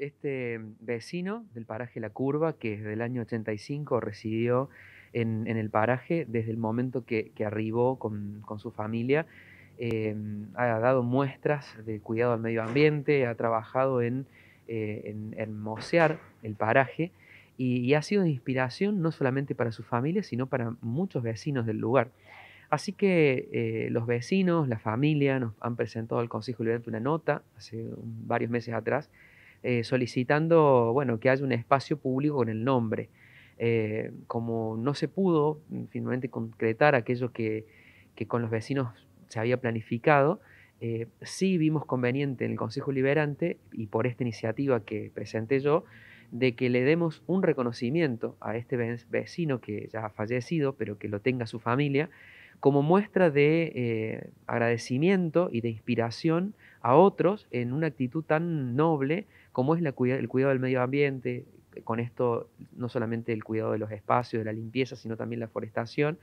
este vecino del paraje La Curva, que desde el año 85 residió en, el paraje, desde el momento que, arribó con, su familia, eh, ha dado muestras de cuidado al medio ambiente, ha trabajado en, eh, hermosear el paraje y, ha sido de inspiración no solamente para su familia, sino para muchos vecinos del lugar. Así que eh, los vecinos, la familia, nos han presentado al Consejo Liberante una nota hace varios meses atrás eh, solicitando que haya un espacio público con el nombre. Eh, como no se pudo mm, finalmente concretar aquello que, con los vecinos se había planificado, eh, sí vimos conveniente en el Consejo Liberante, y por esta iniciativa que presenté yo, de que le demos un reconocimiento a este vecino que ya ha fallecido, pero que lo tenga su familia, como muestra de eh, agradecimiento y de inspiración a otros en una actitud tan noble como es la, el cuidado del medio ambiente, con esto no solamente el cuidado de los espacios, de la limpieza, sino también la forestación,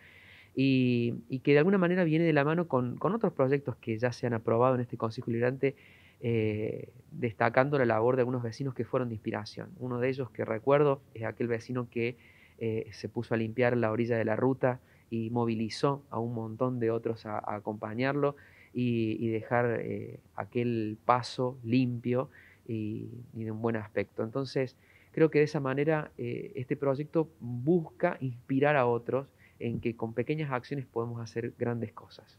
y, que de alguna manera viene de la mano con, otros proyectos que ya se han aprobado en este Consejo Liberante, eh, destacando la labor de algunos vecinos que fueron de inspiración. Uno de ellos que recuerdo es aquel vecino que eh, se puso a limpiar la orilla de la ruta, y movilizó a un montón de otros a, acompañarlo y, dejar eh, aquel paso limpio y, de un buen aspecto. Entonces, creo que de esa manera eh, este proyecto busca inspirar a otros en que con pequeñas acciones podemos hacer grandes cosas.